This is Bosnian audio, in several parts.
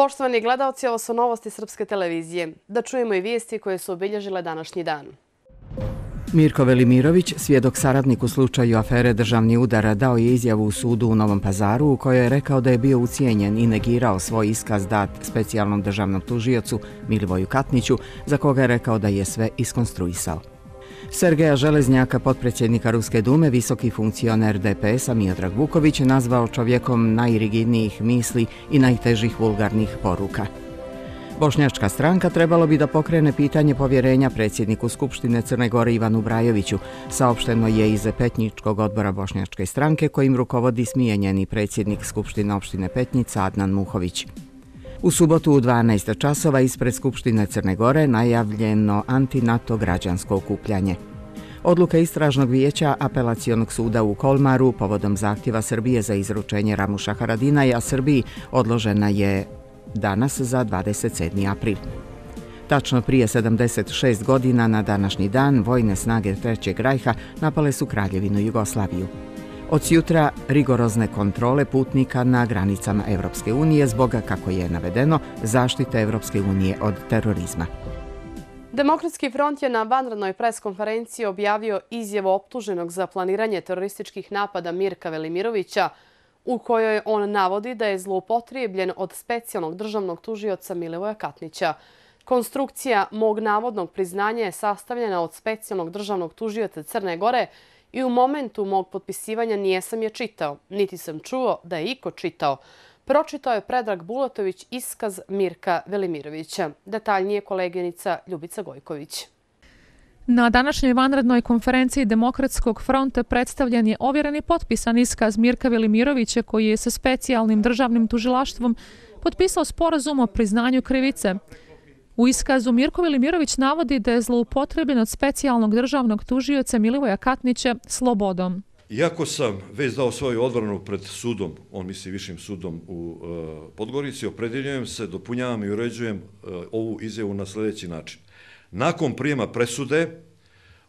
Poštovani gledalci, ovo su novosti Srpske televizije. Da čujemo i vijesti koje su obilježile današnji dan. Mirko Velimirović, svjedok saradnik u slučaju afere državni udar, dao je izjavu u sudu u Novom pazaru u kojoj je rekao da je bio ucijenjen i negirao svoj iskaz dat specijalnom državnom tužijocu Milivoju Katniću, za koga je rekao da je sve iskonstruisao. Sergeja Železnjaka, potpredsjednika Ruske dume, visoki funkcioner DPS-a Miodrag Vuković nazvao čovjekom najrigidnijih misli i najtežih vulgarnih poruka. Bošnjačka stranka trebalo bi da pokrene pitanje povjerenja predsjedniku Skupštine Crne Gore Ivanu Brajoviću, saopšteno je iz Petničkog odbora Bošnjačke stranke kojim rukovodi smijenjeni predsjednik Skupštine opštine Petnica Adnan Muhović. U subotu u 12. časova ispred Skupštine Crne Gore najavljeno anti-NATO građansko okupljanje. Odluka istražnog vijeća apelacionog suda u Kolmaru povodom zahtjeva Srbije za izručenje Ramuša Haradinaja Srbiji odložena je danas za 27. april. Tačno prije 76 godina na današnji dan vojne snage Trećeg rajha napale su Kraljevinu Jugoslaviju. Od jutra rigorozne kontrole putnika na granicama Evropske unije zbog, kako je navedeno, zaštite Evropske unije od terorizma. Demokratski front je na vanrednoj preskonferenciji objavio izjevo optuženog za planiranje terorističkih napada Mirka Velimirovića, u kojoj on navodi da je zloupotrijebljen od specijalnog državnog tužioca Milivoja Katnića. Konstrukcija mog navodnog priznanja je sastavljena od specijalnog državnog tužioca Crne Gore, i u momentu mog potpisivanja nijesam je čitao, niti sam čuo da je iko čitao. Pročitao je Predrag Bulatović iskaz Mirka Velimirovića. Detaljnije koleginica Ljubica Gojković. Na današnjoj vanrednoj konferenciji Demokratskog fronta predstavljen je ovjereni potpisan iskaz Mirka Velimirovića koji je sa specijalnim državnim tužilaštvom potpisao sporazum o priznanju krivice. U iskazu Mirko Milimirović navodi da je zloupotrebljen od specijalnog državnog tužioca Milivoja Katniće slobodom. Iako sam već dao svoju odvranu pred sudom, on misli višim sudom u e, Podgorici, opredeljujem se, dopunjavam i uređujem e, ovu izjevu na sljedeći način. Nakon prijema presude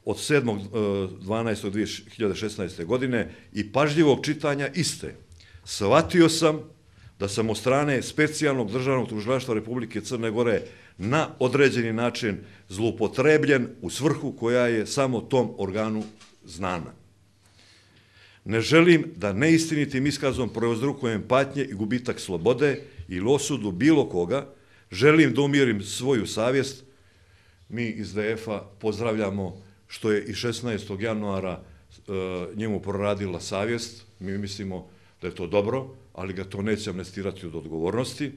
od 7.12.2016. E, godine i pažljivog čitanja iste, shvatio sam da sam od strane specijalnog državnog tužilaštva Republike Crne Gore izgledao na određeni način zlupotrebljen u svrhu koja je samo tom organu znana. Ne želim da neistinitim iskazom preozrukujem patnje i gubitak slobode ili osudu bilo koga, želim da umirim svoju savjest. Mi iz DF-a pozdravljamo što je i 16. januara e, njemu proradila savjest. Mi mislimo da je to dobro, ali ga to neće amnestirati od odgovornosti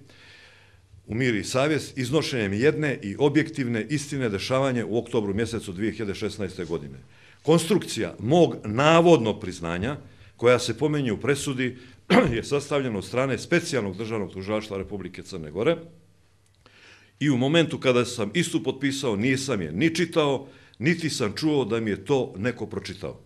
umiri savjes iznošenjem jedne i objektivne istine dešavanje u oktobru mjesecu 2016. godine. Konstrukcija mog navodno priznanja, koja se pomenje u presudi, je sastavljena od strane specijalnog državnog tužilaštva Republike Crne Gore i u momentu kada sam istu potpisao nisam je ni čitao, niti sam čuo da mi je to neko pročitao.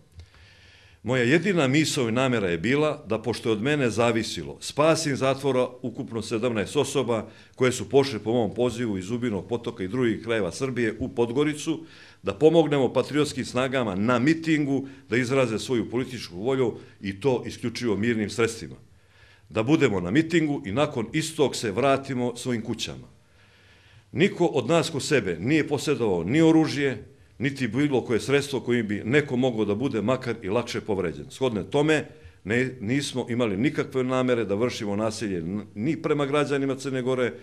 Moja jedina misla i namjera je bila da pošto je od mene zavisilo spasim zatvora ukupno 17 osoba koje su pošle po mom pozivu iz Ubinog potoka i drugih krajeva Srbije u Podgoricu, da pomognemo patriotskim snagama na mitingu da izraze svoju političku volju i to isključivo mirnim sredstvima. Da budemo na mitingu i nakon istog se vratimo svojim kućama. Niko od nas ko sebe nije posjedovao ni oružje, niti bilo koje sredstvo kojim bi neko mogao da bude makar i lakše povređen. Shodne tome, ne, nismo imali nikakve namere da vršimo nasilje ni prema građanima Crne Gore,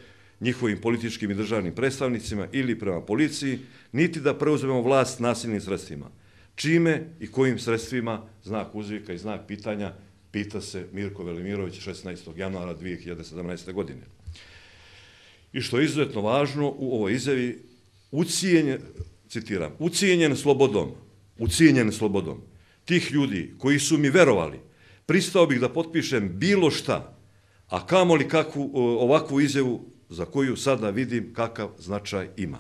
njihovim političkim i državnim predstavnicima ili prema policiji, niti da preuzmemo vlast nasilnim sredstvima. Čime i kojim sredstvima, znak uzvika i znak pitanja, pita se Mirko Velimirović 16. januara 2017. godine. I što je izuzetno važno, u ovoj izjavi ucijenje, citiram, ucijenjen slobodom, ucijenjen slobodom, tih ljudi koji su mi verovali, pristao bih da potpišem bilo šta, a kamo li kakvu, ovakvu izjevu za koju sada vidim kakav značaj ima.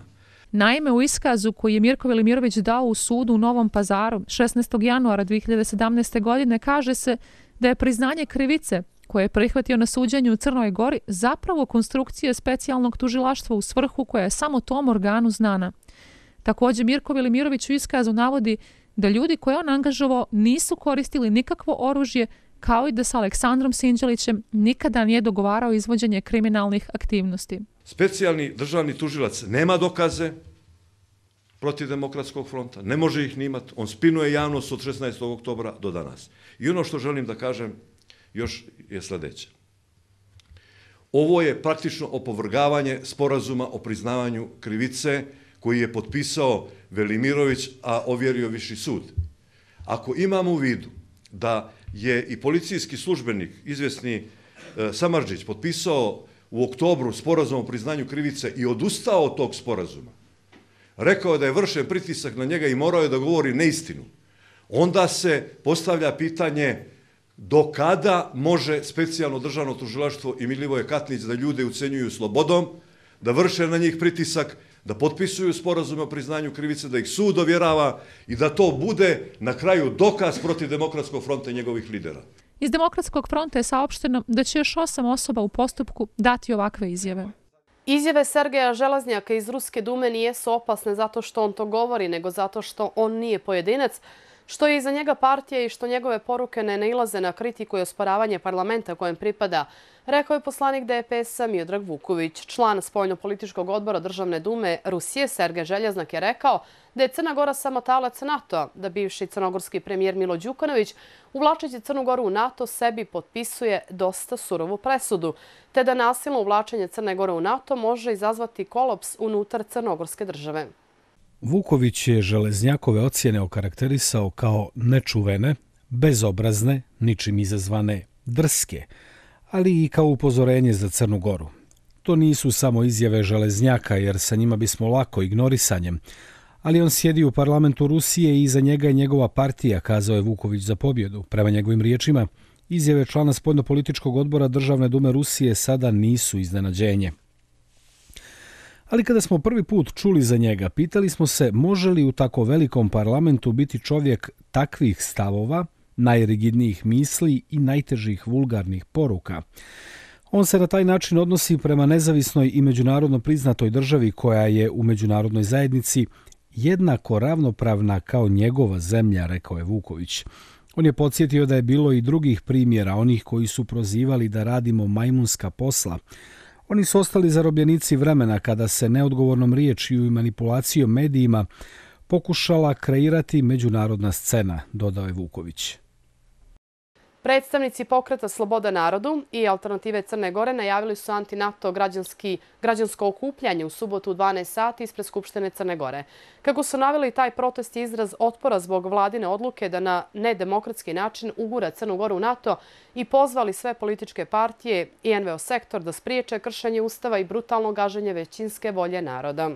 Naime, u iskazu koji je Mirko Velimirović dao u sudu u Novom pazaru 16. januara 2017. godine kaže se da je priznanje krivice koje je prihvatio na suđenju u Crnoj gori zapravo konstrukcija specijalnog tužilaštva u svrhu koja je samo tom organu znana. Također Mirko Velimirović u iskazu navodi da ljudi koje on angažovao nisu koristili nikakvo oružje, kao i da sa Aleksandrom Sinđelićem nikada nije dogovarao izvođenje kriminalnih aktivnosti. Specijalni državni tužilac nema dokaze protiv demokratskog fronta, ne može ih nimat, on spinuje javnost od 16. oktobra do danas. I ono što želim da kažem još je sljedeće. Ovo je praktično opovrgavanje sporazuma o priznavanju krivice koji je potpisao Velimirović, a ovjerio viši sud. Ako imamo u vidu da je i policijski službenik, izvjesni e, Samarđić, potpisao u oktobru sporazum o priznanju krivice i odustao od tog sporazuma, rekao je da je vršen pritisak na njega i morao je da govori neistinu, onda se postavlja pitanje do kada može specijalno državno tužilaštvo i Milivoje Katnić da ljude ucenjuju slobodom, da vrše na njih pritisak, da potpisuju sporazume o priznanju krivice, da ih sud ovjerava i da to bude na kraju dokaz protiv Demokratskog fronta i njegovih lidera. Iz Demokratskog fronta je saopšteno da će još osam osoba u postupku dati ovakve izjave. Izjave Sergeja Želaznjaka iz Ruske dume nije su opasne zato što on to govori, nego zato što on nije pojedinac, Što je iza njega partija i što njegove poruke ne nailaze na kritiku i osporavanje parlamenta kojem pripada, rekao je poslanik DPS-a Miodrag Vuković. Član Spoljno-političkog odbora Državne dume Rusije Sergej Željaznak je rekao da je Crna Gora samo talac NATO, da bivši crnogorski premijer Milo Đukanović uvlačeći Crnu Goru u NATO sebi potpisuje dosta surovu presudu, te da nasilno uvlačenje Crne Gore u NATO može izazvati kolops unutar crnogorske države. Vuković je železnjakove ocjene okarakterisao kao nečuvene, bezobrazne, ničim izazvane drske, ali i kao upozorenje za Crnu Goru. To nisu samo izjave železnjaka, jer sa njima bismo lako ignorisanjem, ali on sjedi u parlamentu Rusije i iza njega je njegova partija, kazao je Vuković za pobjedu. Prema njegovim riječima, izjave člana spoljnopolitičkog odbora Državne dume Rusije sada nisu iznenađenje. Ali kada smo prvi put čuli za njega, pitali smo se može li u tako velikom parlamentu biti čovjek takvih stavova, najrigidnijih misli i najtežih vulgarnih poruka. On se na taj način odnosi prema nezavisnoj i međunarodno priznatoj državi koja je u međunarodnoj zajednici jednako ravnopravna kao njegova zemlja, rekao je Vuković. On je podsjetio da je bilo i drugih primjera onih koji su prozivali da radimo majmunska posla, Oni su ostali zarobljenici vremena kada se neodgovornom riječju i manipulacijom medijima pokušala kreirati međunarodna scena, dodao je Vuković. Predstavnici pokreta Sloboda narodu i alternative Crne Gore najavili su anti-NATO građansko okupljanje u subotu u 12 sati ispred Skupštine Crne Gore. Kako su navili, taj protest je izraz otpora zbog vladine odluke da na nedemokratski način ugura Crnu Goru u NATO i pozvali sve političke partije i NVO sektor da spriječe kršenje ustava i brutalno gaženje većinske volje naroda.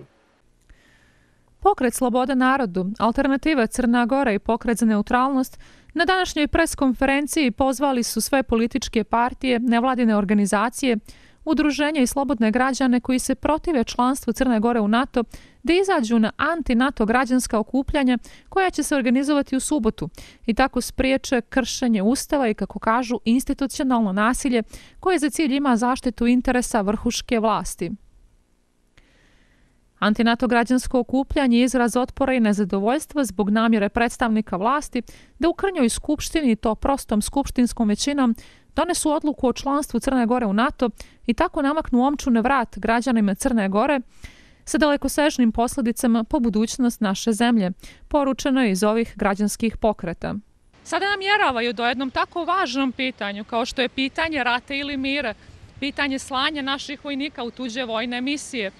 Pokret Sloboda narodu, alternativa Crna Gora i pokret za neutralnost – Na današnjoj preskonferenciji pozvali su sve političke partije, nevladine organizacije, udruženja i slobodne građane koji se protive članstvu Crne Gore u NATO da izađu na anti-NATO građanska okupljanja koja će se organizovati u subotu i tako spriječe kršenje ustava i, kako kažu, institucionalno nasilje koje za cilj ima zaštitu interesa vrhuške vlasti. Antinato građansko okupljanje je izraz otpora i nezadovoljstva zbog namjere predstavnika vlasti da u Krnjoj skupštini, to prostom skupštinskom većinom, donesu odluku o članstvu Crne Gore u NATO i tako namaknu omču na vrat građanima Crne Gore sa dalekosežnim posledicama po budućnost naše zemlje, poručeno je iz ovih građanskih pokreta. Sada nam jeravaju do jednom tako važnom pitanju kao što je pitanje rate ili mire, pitanje slanja naših vojnika u tuđe vojne misije,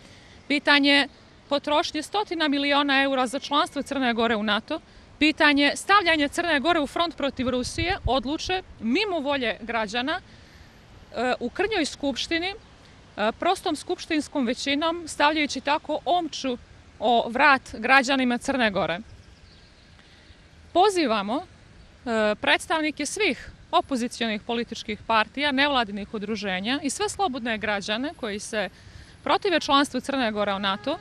pitanje potrošnje stotina miliona eura za članstvo Crne Gore u NATO, pitanje stavljanja Crne Gore u front protiv Rusije odluče mimo volje građana eh, u Krnjoj skupštini, eh, prostom skupštinskom većinom, stavljajući tako omču o vrat građanima Crne Gore. Pozivamo eh, predstavnike svih opozicijalnih političkih partija, nevladinih udruženja i sve slobodne građane koji se učinjaju protive članstvu Crne Gore u NATO,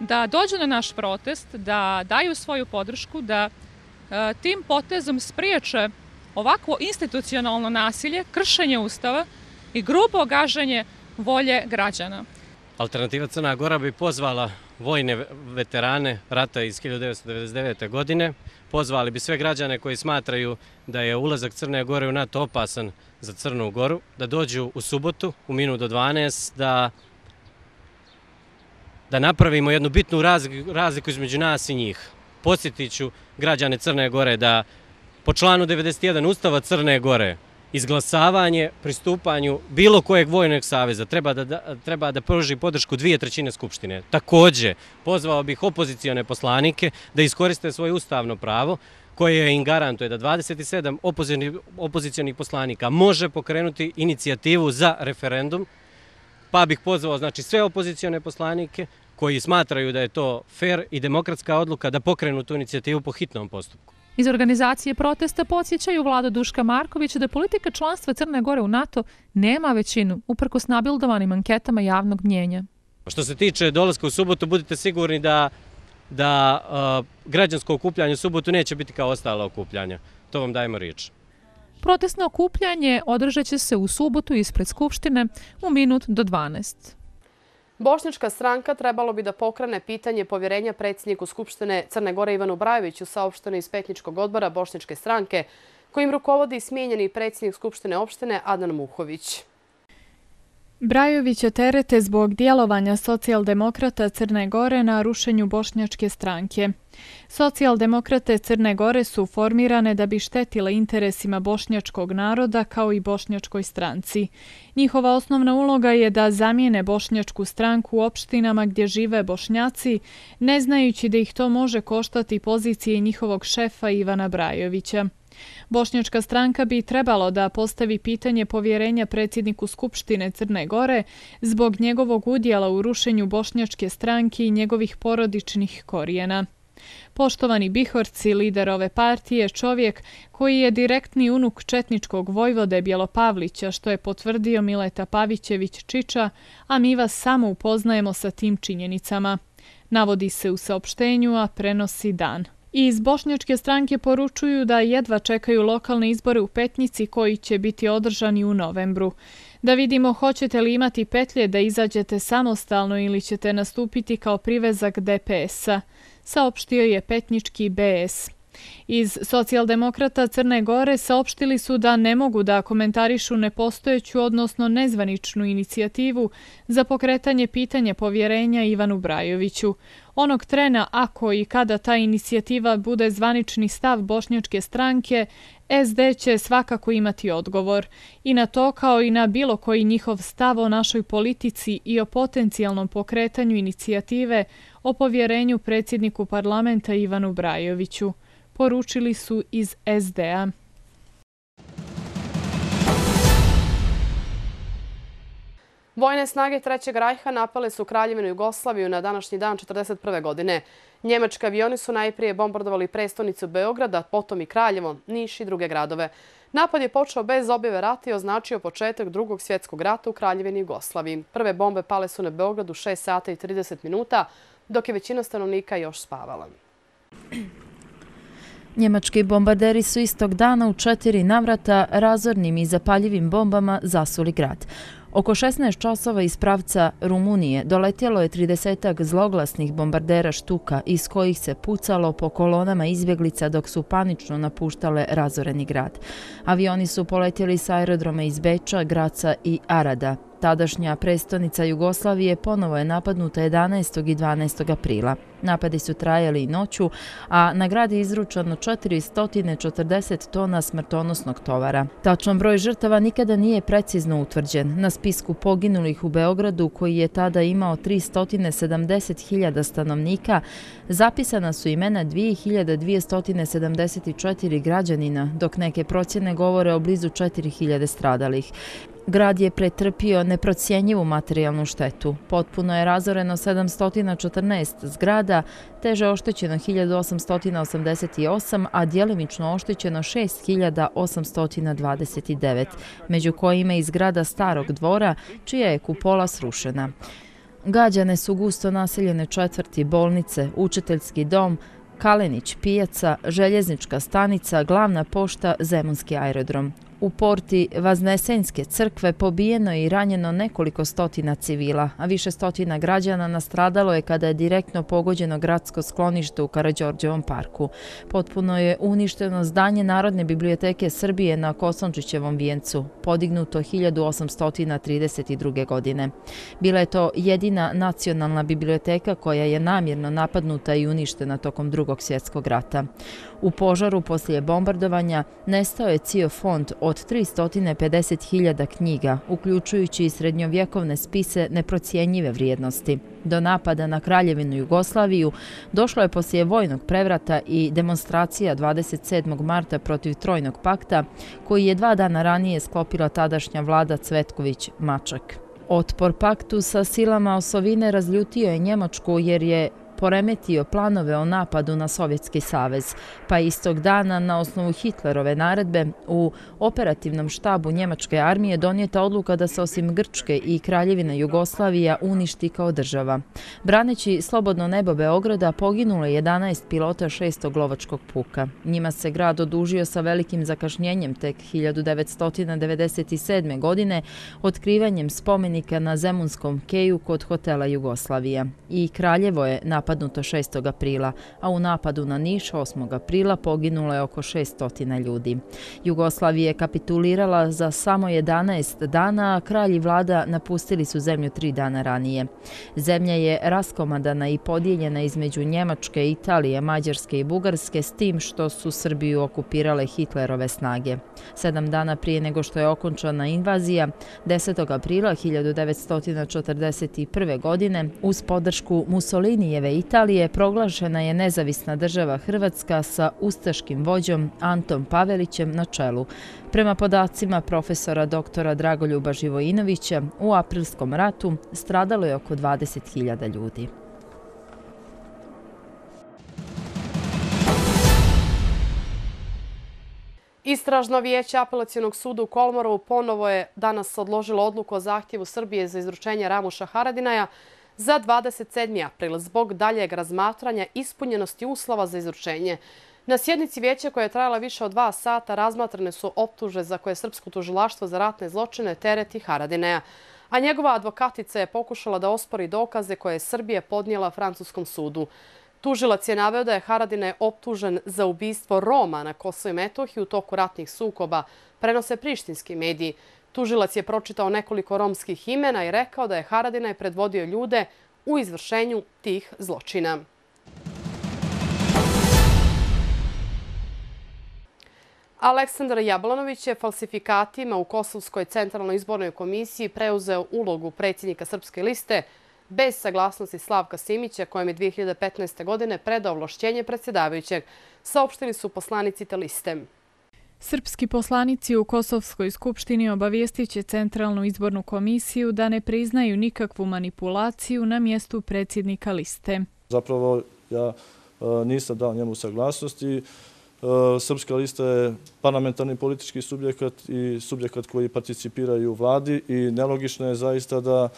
da dođu na naš protest, da daju svoju podršku, da e, tim potezom spriječe ovako institucionalno nasilje, kršenje ustava i grubo gaženje volje građana. Alternativa Crna Gora bi pozvala vojne veterane rata iz 1999. godine, pozvali bi sve građane koji smatraju da je ulazak Crne Gore u NATO opasan za Crnu Goru, da dođu u subotu u minu do 12, da da napravimo jednu bitnu razliku između nas i njih. Posjetit građane Crne Gore da po članu 91 Ustava Crne Gore izglasavanje pristupanju bilo kojeg vojnog saveza treba da, da, treba da pruži podršku dvije trećine Skupštine. Takođe, pozvao bih opozicijone poslanike da iskoriste svoje ustavno pravo koje im garantuje da 27 opozicijonih poslanika može pokrenuti inicijativu za referendum pa bih pozvao znači, sve opozicione poslanike koji smatraju da je to fair i demokratska odluka da pokrenu tu inicijativu po hitnom postupku. Iz organizacije protesta podsjećaju vlada Duška Markovića da politika članstva Crne Gore u NATO nema većinu, uprko s nabildovanim anketama javnog mnjenja. Što se tiče dolaska u subotu, budite sigurni da, da uh, građansko okupljanje u subotu neće biti kao ostala okupljanja. To vam dajemo riječ. Protestno okupljanje održat će se u subotu ispred Skupštine u minut do 12. Bošnička stranka trebalo bi da pokrane pitanje povjerenja predsjedniku Skupštine Crne Gore Ivanu Brajeviću saopštene iz Petničkog odbora Bošničke stranke, kojim rukovodi smijenjeni predsjednik Skupštine opštine Adnan Muhović. Brajoviće terete zbog djelovanja socijaldemokrata Crne Gore na rušenju bošnjačke stranke. Socijaldemokrate Crne Gore su formirane da bi štetile interesima bošnjačkog naroda kao i bošnjačkoj stranci. Njihova osnovna uloga je da zamijene bošnjačku stranku u opštinama gdje žive bošnjaci, ne znajući da ih to može koštati pozicije njihovog šefa Ivana Brajovića. Bošnjačka stranka bi trebalo da postavi pitanje povjerenja predsjedniku Skupštine Crne Gore zbog njegovog udjela u rušenju Bošnjačke stranke i njegovih porodičnih korijena. Poštovani Bihorci, lider ove partije, čovjek koji je direktni unuk Četničkog vojvode Bjelopavlića, što je potvrdio Mileta Pavićević Čiča, a mi vas samo upoznajemo sa tim činjenicama. Navodi se u saopštenju, a prenosi dan. Iz Bošnjačke stranke poručuju da jedva čekaju lokalne izbore u Petnici koji će biti održani u novembru. Da vidimo hoćete li imati petlje da izađete samostalno ili ćete nastupiti kao privezak DPS-a, saopštio je Petnički BS. Iz socijaldemokrata Crne Gore saopštili su da ne mogu da komentarišu nepostojeću odnosno nezvaničnu inicijativu za pokretanje pitanja povjerenja Ivanu Brajoviću. Onog trena, ako i kada ta inicijativa bude zvanični stav bošnjačke stranke, SD će svakako imati odgovor. I na to kao i na bilo koji njihov stav o našoj politici i o potencijalnom pokretanju inicijative o povjerenju predsjedniku parlamenta Ivanu Brajoviću, poručili su iz SD-a. Vojne snage Trećeg rajha napale su Kraljevinu Jugoslaviju na današnji dan 1941. godine. Njemačke avioni su najprije bombardovali prestonicu Beograda, potom i Kraljevo, Niš i druge gradove. Napad je počeo bez objeve rata i označio početak drugog svjetskog rata u Kraljevini Jugoslaviji. Prve bombe pale su na Beogradu 6 sata i 30 minuta, dok je većina stanovnika još spavala. Njemački bombarderi su istog dana u četiri navrata razornim i zapaljivim bombama zasuli grad. Oko 16 časova iz pravca Rumunije doletjelo je 30-ak zloglasnih bombardera štuka iz kojih se pucalo po kolonama izbjeglica dok su panično napuštale razoreni grad. Avioni su poletjeli sa aerodrome iz Beča, Graca i Arada tadašnja prestonica Jugoslavije, ponovo je napadnuta 11. i 12. aprila. Napadi su trajali i noću, a na grad je izručeno 440 tona smrtonosnog tovara. Tačan broj žrtava nikada nije precizno utvrđen. Na spisku poginulih u Beogradu, koji je tada imao 370.000 stanovnika, zapisana su imena 2.274 građanina, dok neke procjene govore o blizu 4.000 stradalih. Grad je pretrpio neprocijenjivu materijalnu štetu. Potpuno je razoreno 714 zgrada, teže oštećeno 1888, a dijelimično oštećeno 6829, među kojima je zgrada starog dvora, čija je kupola srušena. Gađane su gusto naseljene četvrti bolnice, učiteljski dom, Kalenić pijaca, željeznička stanica, glavna pošta, Zemunski aerodrom. U porti Vaznesenske crkve pobijeno i ranjeno nekoliko stotina civila, a više stotina građana nastradalo je kada je direktno pogođeno gradsko sklonište u Karadžorđevom parku. Potpuno je uništeno zdanje Narodne biblioteke Srbije na Kosončićevom vijencu, podignuto 1832. godine. Bila je to jedina nacionalna biblioteka koja je namjerno napadnuta i uništena tokom drugog svjetskog rata. U požaru poslije bombardovanja nestao je cio fond od 350.000 knjiga, uključujući i srednjovjekovne spise neprocijenjive vrijednosti. Do napada na Kraljevinu Jugoslaviju došlo je poslije vojnog prevrata i demonstracija 27. marta protiv Trojnog pakta, koji je dva dana ranije sklopila tadašnja vlada Cvetković-Mačak. Otpor paktu sa silama osovine razljutio je Njemačku jer je poremetio planove o napadu na Sovjetski savez, pa istog dana na osnovu Hitlerove naredbe u operativnom štabu Njemačke armije donijeta odluka da se osim Grčke i Kraljevina Jugoslavija uništi kao država. Braneći slobodno nebo Beograda poginulo je 11 pilota šestog lovačkog puka. Njima se grad odužio sa velikim zakašnjenjem tek 1997. godine otkrivanjem spomenika na Zemunskom keju kod hotela Jugoslavija. I Kraljevo je napad napadnuto 6. aprila, a u napadu na Niš 8. aprila poginulo je oko 600 ljudi. Jugoslavija kapitulirala za samo 11 dana, a kralj vlada napustili su zemlju tri dana ranije. Zemlja je raskomadana i podijeljena između Njemačke, Italije, Mađarske i Bugarske s tim što su Srbiju okupirale Hitlerove snage. Sedam dana prije nego što je okončana invazija, 10. aprila 1941. godine, uz podršku Mussolinijeve Italije proglašena je nezavisna država Hrvatska sa ustaškim vođom Antom Pavelićem na čelu. Prema podacima profesora doktora Dragoljuba Živojinovića, u aprilskom ratu stradalo je oko 20.000 ljudi. Istražno vijeće apelacijenog suda u Kolmorovu ponovo je danas odložilo odluku o zahtjevu Srbije za izručenje Ramuša Haradinaja, za 27. april zbog daljeg razmatranja ispunjenosti uslova za izručenje. Na sjednici vijeće koja je trajala više od dva sata razmatrane su optuže za koje Srpsko tužilaštvo za ratne zločine tereti Haradineja, a njegova advokatica je pokušala da ospori dokaze koje je Srbije podnijela Francuskom sudu. Tužilac je naveo da je Haradine optužen za ubijstvo Roma na Kosovo i Metohiju u toku ratnih sukoba, prenose prištinski mediji. Tužilac je pročitao nekoliko romskih imena i rekao da je Haradina je predvodio ljude u izvršenju tih zločina. Aleksandar Jablanović je falsifikatima u Kosovskoj centralnoj izbornoj komisiji preuzeo ulogu predsjednika Srpske liste bez saglasnosti Slavka Simića, kojem je 2015. godine predao vlošćenje predsjedavajućeg, saopštili su poslanici te liste. Srpski poslanici u Kosovskoj skupštini obavijestit će Centralnu izbornu komisiju da ne priznaju nikakvu manipulaciju na mjestu predsjednika liste. Zapravo ja e, nisam dao njemu saglasnosti. E, Srpska lista je parlamentarni politički subjekat i subjekat koji participiraju u vladi i nelogično je zaista da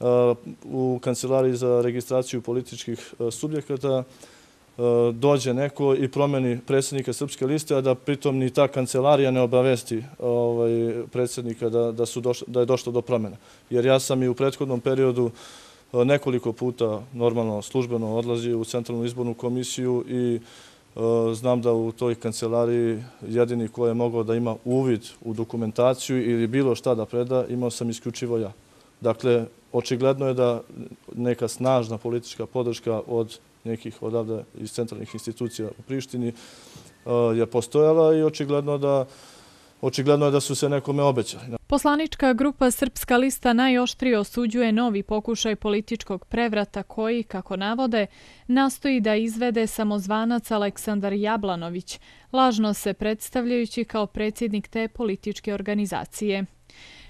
e, u Kancelariji za registraciju političkih subjekata E, dođe neko i promeni predsjednika Srpske liste, a da pritom ni ta kancelarija ne obavesti ovaj, predsjednika da je došlo do promjena. Jer ja sam i u prethodnom periodu e, nekoliko puta normalno službeno odlazio u Centralnu izbornu komisiju i e, znam da u toj kancelariji jedini ko je mogao da ima uvid u dokumentaciju ili bilo šta da preda, imao sam isključivo ja. Dakle, očigledno je da neka snažna politička podrška od nekih odavde iz centralnih institucija u Prištini uh, je postojala i očigledno da Očigledno je da su se nekome obećali. Poslanička grupa Srpska lista najoštrije osuđuje novi pokušaj političkog prevrata koji, kako navode, nastoji da izvede samozvanac Aleksandar Jablanović, lažno se predstavljajući kao predsjednik te političke organizacije.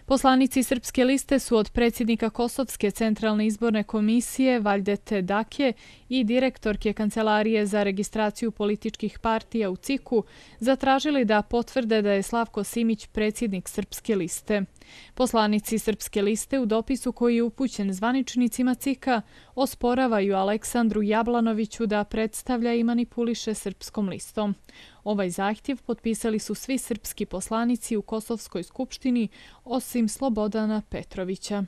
Poslanici Srpske liste su od predsjednika Kosovske centralne izborne komisije Valdete Dakje i direktorke Kancelarije za registraciju političkih partija u CIK-u zatražili da potvrde da je Slavko Simić predsjednik Srpske liste. Poslanici Srpske liste u dopisu koji je upućen zvaničnicima CIK-a osporavaju Aleksandru Jablanoviću da predstavlja i manipuliše Srpskom listom. Ovaj zahtjev potpisali su svi srpski poslanici u Kosovskoj skupštini, osim Slobodana Petrovića.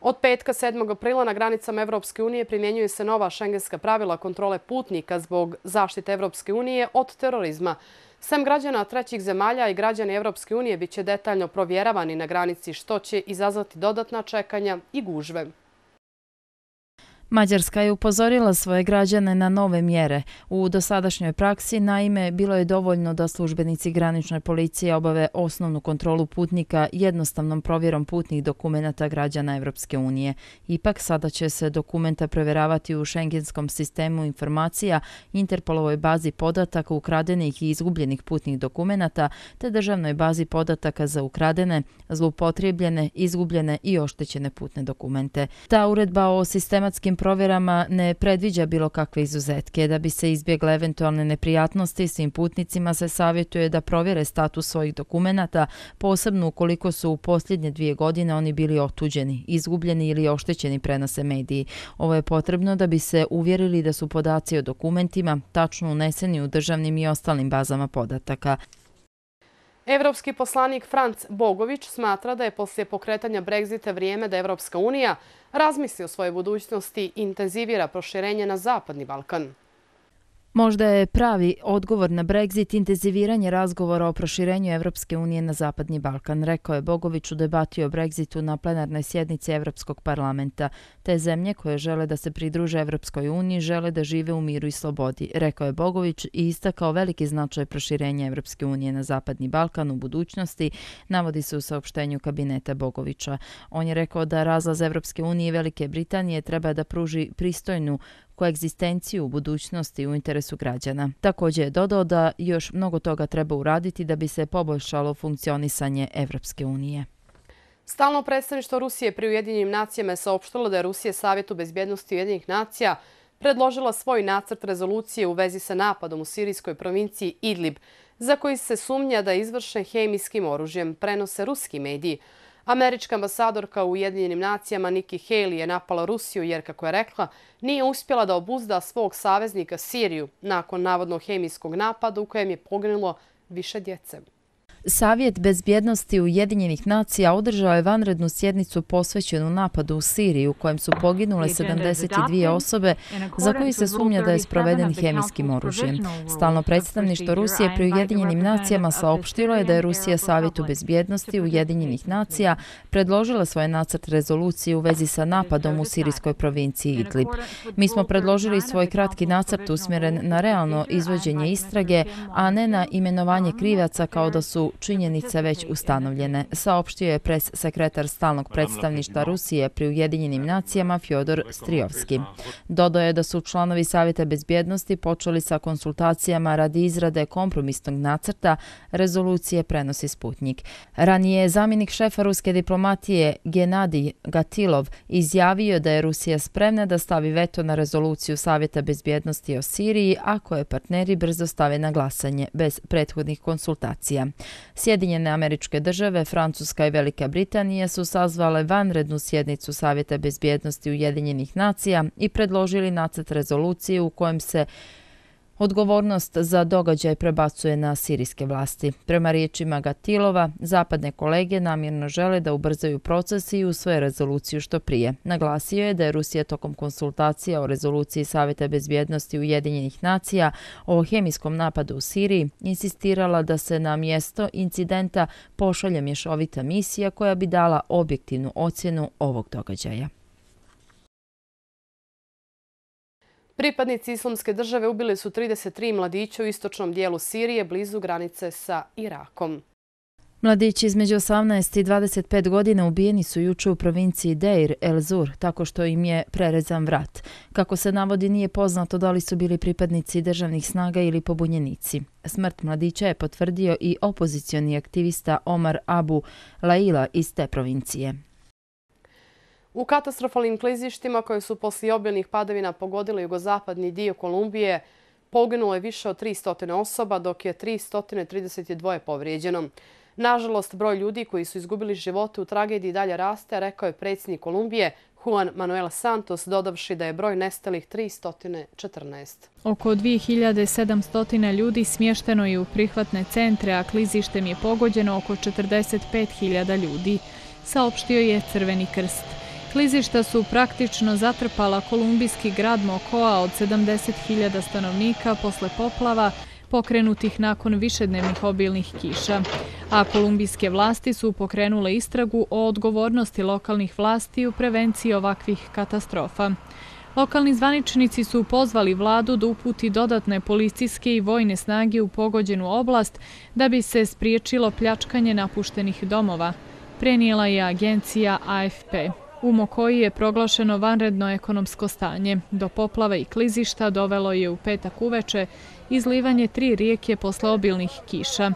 Od petka 7. aprila na granicama Evropske unije primjenjuje se nova šengenska pravila kontrole putnika zbog zaštite Evropske unije od terorizma. Sem građana trećih zemalja i građani Evropske unije biće detaljno provjeravani na granici što će izazvati dodatna čekanja i gužve. Mađarska je upozorila svoje građane na nove mjere. U dosadašnjoj praksi, naime, bilo je dovoljno da službenici granične policije obave osnovnu kontrolu putnika jednostavnom provjerom putnih dokumenta građana Evropske unije. Ipak, sada će se dokumenta provjeravati u šengenskom sistemu informacija, Interpolovoj bazi podataka ukradenih i izgubljenih putnih dokumenta, te državnoj bazi podataka za ukradene, zlupotrijebljene, izgubljene i oštećene putne dokumente. Ta uredba o sistematskim provjerama ne predviđa bilo kakve izuzetke. Da bi se izbjegle eventualne neprijatnosti, svim putnicima se savjetuje da provjere status svojih dokumentata, posebno ukoliko su u posljednje dvije godine oni bili otuđeni, izgubljeni ili oštećeni prenose mediji. Ovo je potrebno da bi se uvjerili da su podaci o dokumentima tačno uneseni u državnim i ostalim bazama podataka. Evropski poslanik Franc Bogović smatra da je poslije pokretanja Brexita vrijeme da Evropska unija razmisli o svojoj budućnosti i intenzivira proširenje na Zapadni Balkan. Možda je pravi odgovor na Brexit intenziviranje razgovora o proširenju Evropske unije na Zapadni Balkan, rekao je Bogović u debati o Brexitu na plenarnoj sjednici Evropskog parlamenta. Te zemlje koje žele da se pridruže Evropskoj uniji žele da žive u miru i slobodi, rekao je Bogović i istakao veliki značaj proširenja Evropske unije na Zapadni Balkan u budućnosti, navodi se u saopštenju kabineta Bogovića. On je rekao da razlaz Evropske unije i Velike Britanije treba da pruži pristojnu koegzistenciju u budućnosti u interesu građana. Također je dodao da još mnogo toga treba uraditi da bi se poboljšalo funkcionisanje Evropske unije. Stalno predstavništvo Rusije pri Ujedinjenim nacijama je saopštilo da je Rusija Savjetu bezbjednosti Ujedinjenih nacija predložila svoj nacrt rezolucije u vezi sa napadom u sirijskoj provinciji Idlib, za koji se sumnja da izvrše hemijskim oružjem prenose ruski mediji, Američka ambasadorka u Ujedinjenim nacijama Nikki Haley je napala Rusiju jer, kako je rekla, nije uspjela da obuzda svog saveznika Siriju nakon navodno hemijskog napada u kojem je poginulo više djece. Savjet bezbjednosti Ujedinjenih nacija održao je vanrednu sjednicu posvećenu napadu u Siriji u kojem su poginule 72 osobe za koji se sumnja da je sproveden hemijskim oružjem. Stalno predstavništvo Rusije pri Ujedinjenim nacijama saopštilo je da je Rusija Savjetu bezbjednosti Ujedinjenih nacija predložila svoje nacrte rezolucije u vezi sa napadom u sirijskoj provinciji Idlib. Mi smo predložili svoj kratki nacrt usmjeren na realno izvođenje istrage, a ne na imenovanje krivaca kao da su činjenice već ustanovljene, saopštio je pres sekretar stalnog predstavništa Rusije pri Ujedinjenim nacijama Fjodor Strijovski. Dodo je da su članovi Savjeta bezbjednosti počeli sa konsultacijama radi izrade kompromisnog nacrta rezolucije prenosi Sputnik. Ranije je zamjenik šefa ruske diplomatije Genadi Gatilov izjavio da je Rusija spremna da stavi veto na rezoluciju Savjeta bezbjednosti o Siriji ako je partneri brzo stave na glasanje bez prethodnih konsultacija. Sjedinjene američke države, Francuska i Velika Britanija su sazvale vanrednu sjednicu Savjeta bezbjednosti Ujedinjenih nacija i predložili nacet rezolucije u kojem se Odgovornost za događaj prebacuje na sirijske vlasti. Prema riječima Gatilova, zapadne kolege namjerno žele da ubrzaju proces i usvoje rezoluciju što prije. Naglasio je da je Rusija tokom konsultacija o rezoluciji Savjeta bezbjednosti Ujedinjenih nacija o hemijskom napadu u Siriji insistirala da se na mjesto incidenta pošalje mješovita misija koja bi dala objektivnu ocjenu ovog događaja. Pripadnici islamske države ubili su 33 mladića u istočnom dijelu Sirije blizu granice sa Irakom. Mladići između 18 i 25 godina ubijeni su juče u provinciji Deir el-Zur tako što im je prerezan vrat. Kako se navodi, nije poznato da li su bili pripadnici državnih snaga ili pobunjenici. Smrt mladića je potvrdio i opozicioni aktivista Omar Abu Laila iz te provincije. U katastrofalnim klizištima koje su poslije obilnih padavina pogodile jugozapadni dio Kolumbije, poginulo je više od 300 osoba, dok je 332 povrijeđeno. Nažalost, broj ljudi koji su izgubili živote u tragediji dalje raste, rekao je predsjednik Kolumbije, Juan Manuel Santos dodavši da je broj nestalih 314. Oko 2700 ljudi smješteno je u prihvatne centre, a klizištem je pogođeno oko 45.000 ljudi, saopštio je Crveni krst klizišta su praktično zatrpala kolumbijski grad Mokoa od 70.000 stanovnika posle poplava pokrenutih nakon višednevnih obilnih kiša. A kolumbijske vlasti su pokrenule istragu o odgovornosti lokalnih vlasti u prevenciji ovakvih katastrofa. Lokalni zvaničnici su pozvali vladu da uputi dodatne policijske i vojne snage u pogođenu oblast da bi se spriječilo pljačkanje napuštenih domova, prenijela je agencija AFP. U Mokoji je proglašeno vanredno ekonomsko stanje. Do poplava i klizišta dovelo je u petak uveče izlivanje tri rijeke posle obilnih kiša.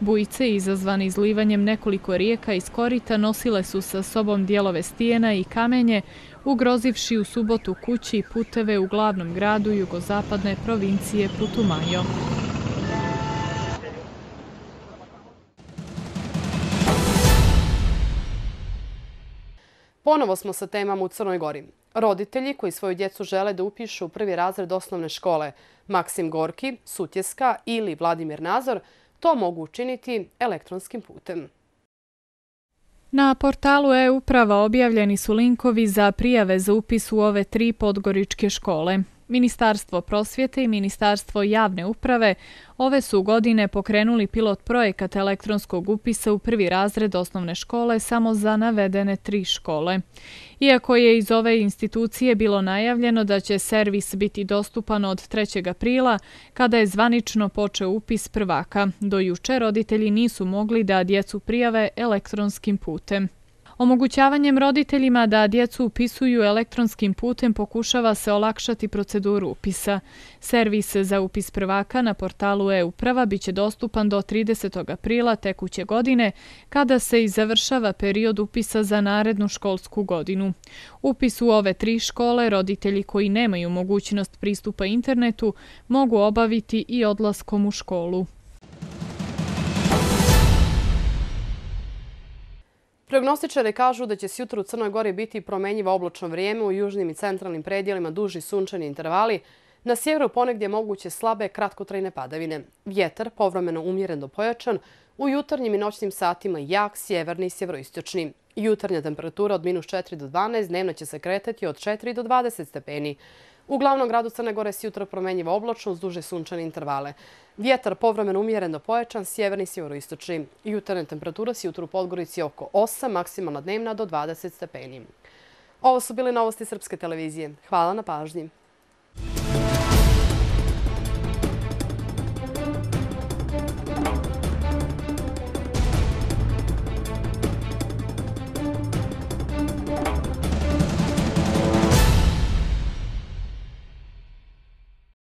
Bujice izazvane izlivanjem nekoliko rijeka iz korita nosile su sa sobom dijelove stijena i kamenje, ugrozivši u subotu kući i puteve u glavnom gradu jugozapadne provincije Putumajo. Ponovo smo sa temama u Crnoj Gori. Roditelji koji svoju djecu žele da upišu u prvi razred osnovne škole Maksim Gorki, Sutjeska ili Vladimir Nazor, to mogu učiniti elektronskim putem. Na portalu e-uprava objavljeni su linkovi za prijave za upis u ove tri podgoričke škole. Ministarstvo prosvjete i Ministarstvo javne uprave ove su godine pokrenuli pilot projekat elektronskog upisa u prvi razred osnovne škole samo za navedene tri škole. Iako je iz ove institucije bilo najavljeno da će servis biti dostupan od 3. aprila, kada je zvanično počeo upis prvaka, do juče roditelji nisu mogli da djecu prijave elektronskim putem. Omogućavanjem roditeljima da djecu upisuju elektronskim putem pokušava se olakšati proceduru upisa. Servis za upis prvaka na portalu e-uprava biće dostupan do 30. aprila tekuće godine, kada se i završava period upisa za narednu školsku godinu. Upis u ove tri škole roditelji koji nemaju mogućnost pristupa internetu mogu obaviti i odlaskom u školu. Prognostičari kažu da će sjutru u Crnoj Gori biti promenjivo obločno vrijeme u južnim i centralnim predijelima duži sunčani intervali, na sjeveru ponegdje moguće slabe kratkotrajne padavine. Vjetar, povromeno umjeren do pojačan, u jutarnjim i noćnim satima jak, sjeverni i sjeveroistočni. Jutarnja temperatura od minus 4 do 12 dnevno će se kretati od 4 do 20 stepeni. U glavnom gradu Crne Gore si jutro promenjiva oblačno uz duže sunčane intervale. Vjetar povremen do poječan, sjeverni sjeveroistočni. Jutarne temperatura si jutro u Podgorici oko 8, maksimalna dnevna do 20 stepeni. Ovo su bile novosti Srpske televizije. Hvala na pažnji.